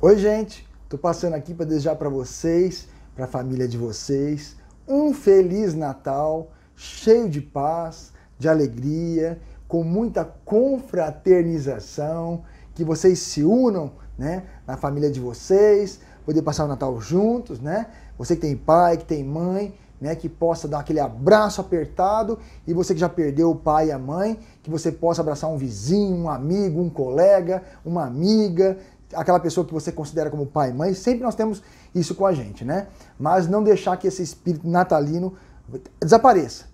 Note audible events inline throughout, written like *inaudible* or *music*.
Oi, gente. Tô passando aqui para desejar para vocês, para a família de vocês, um feliz Natal, cheio de paz, de alegria, com muita confraternização, que vocês se unam, né, na família de vocês, poder passar o Natal juntos, né? Você que tem pai, que tem mãe, né, que possa dar aquele abraço apertado e você que já perdeu o pai e a mãe, que você possa abraçar um vizinho, um amigo, um colega, uma amiga, aquela pessoa que você considera como pai, mãe, sempre nós temos isso com a gente, né? Mas não deixar que esse espírito natalino desapareça,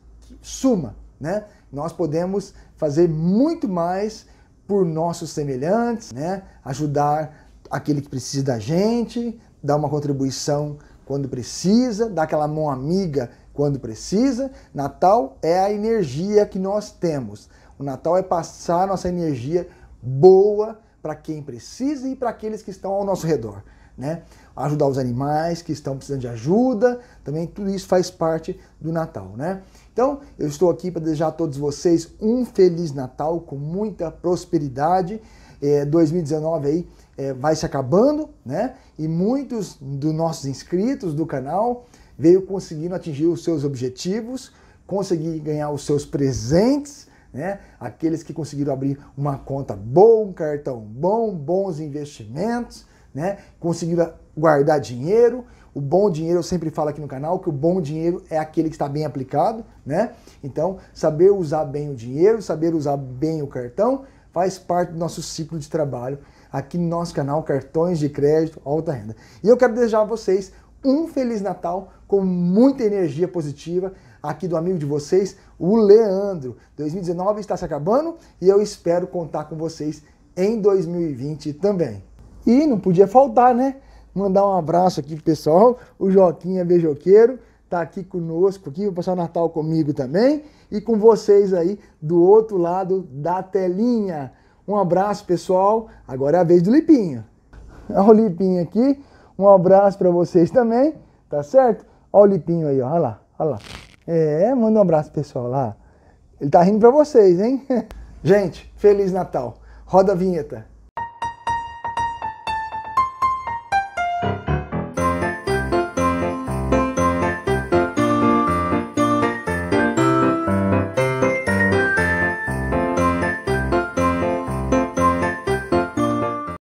suma, né? Nós podemos fazer muito mais por nossos semelhantes, né? Ajudar aquele que precisa da gente, dar uma contribuição quando precisa, dar aquela mão amiga quando precisa. Natal é a energia que nós temos. O Natal é passar nossa energia boa para quem precisa e para aqueles que estão ao nosso redor. Né? Ajudar os animais que estão precisando de ajuda, também tudo isso faz parte do Natal, né? Então, eu estou aqui para desejar a todos vocês um feliz Natal com muita prosperidade. É, 2019 aí é, vai se acabando, né? E muitos dos nossos inscritos do canal veio conseguindo atingir os seus objetivos, conseguir ganhar os seus presentes né? Aqueles que conseguiram abrir uma conta bom um cartão bom, bons investimentos, né? Conseguiram guardar dinheiro. O bom dinheiro, eu sempre falo aqui no canal que o bom dinheiro é aquele que está bem aplicado, né? Então, saber usar bem o dinheiro, saber usar bem o cartão, faz parte do nosso ciclo de trabalho aqui no nosso canal Cartões de Crédito Alta Renda. E eu quero desejar a vocês um Feliz Natal com muita energia positiva aqui do amigo de vocês, o Leandro. 2019 está se acabando e eu espero contar com vocês em 2020 também. E não podia faltar, né? Mandar um abraço aqui pro pessoal, o Joquinha é Beijoqueiro tá aqui conosco aqui, o Natal comigo também e com vocês aí do outro lado da telinha. Um abraço, pessoal. Agora é a vez do Lipinho. Olha o Lipinho aqui. Um abraço para vocês também, tá certo? Olha o Lipinho aí, ó. olha lá, olha lá. É, manda um abraço pessoal lá. Ele tá rindo para vocês, hein? *laughs* Gente, Feliz Natal. Roda a vinheta.